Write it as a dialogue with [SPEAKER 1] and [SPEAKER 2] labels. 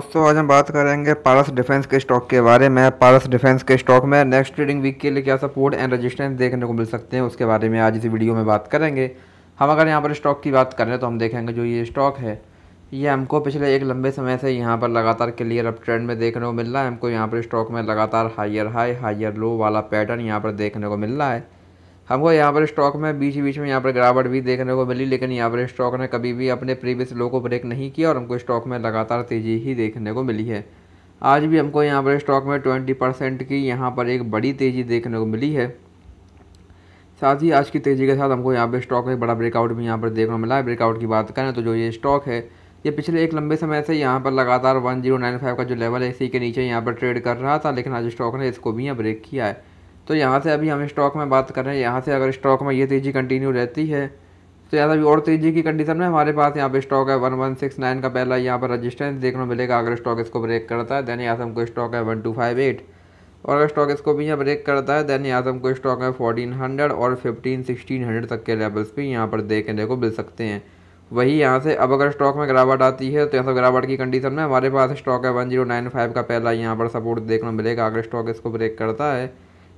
[SPEAKER 1] दोस्तों आज हम बात करेंगे पारस डिफेंस के स्टॉक के बारे में पारस डिफेंस के स्टॉक में नेक्स्ट ट्रेडिंग वीक के लिए क्या सपोर्ट एंड रेजिस्टेंस देखने को मिल सकते हैं उसके बारे में आज इस वीडियो में बात करेंगे हम अगर यहाँ पर स्टॉक की बात करें तो हम देखेंगे जो ये स्टॉक है ये हमको पिछले एक लंबे समय से यहाँ पर लगातार क्लियर अप ट्रेंड में देखने को मिल रहा है हमको यहाँ पर स्टॉक में लगातार हायर हाई हायर लो वाला पैटर्न यहाँ पर देखने को मिल रहा है हमको यहाँ पर स्टॉक में बीच बीच में यहाँ पर गिरावट भी देखने को मिली लेकिन यहाँ पर स्टॉक ने कभी भी अपने प्रीवियस लो को ब्रेक नहीं किया और हमको स्टॉक में लगातार तेज़ी ही देखने को मिली है आज भी हमको यहाँ पर स्टॉक में ट्वेंटी परसेंट की यहाँ पर एक बड़ी तेज़ी देखने को मिली है साथ ही आज की तेज़ी के साथ हमको यहाँ पर स्टॉक में बड़ा ब्रेकआउट भी यहाँ पर देखने को मिला है ब्रेकआउट की बात करें तो जो ये स्टॉक है ये पिछले एक लंबे समय से यहाँ पर लगातार फाइव का जो लेवल है इसी के नीचे यहाँ पर ट्रेड कर रहा था लेकिन आज स्टॉक ने इसको भी यहाँ ब्रेक किया है तो यहाँ से अभी हम स्टॉक में बात कर रहे हैं यहाँ से अगर स्टॉक में ये तेज़ी कंटिन्यू रहती है तो यहाँ से अभी और तेज़ी की कंडीशन में हमारे पास यहाँ पे स्टॉक है वन वन सिक्स नाइन का पहला यहाँ पर रजिस्टेंस देखने को मिलेगा अगर स्टॉक इसको ब्रेक करता है दैन यहाँ से हमको स्टॉक है वन टू फाइव एट और अगर स्टॉक इसको भी यहाँ ब्रेक करता है दैन यहाँ से हमको स्टॉक है फोर्टीन हंड्रेड और फिफ्टीन सिक्सटीन हंड्रेड तक के लेवल्स भी यहाँ पर देखने को मिल सकते हैं वही यहाँ से अब अगर स्टॉक में गिरावट आती है तो यहाँ से गिरावट की कंडीशन में हमारे पास स्टॉक है वन जीरो नाइन फाइव का पहला यहाँ पर सपोर्ट देखने को मिलेगा अगर स्टॉक इसको ब्रेक करता है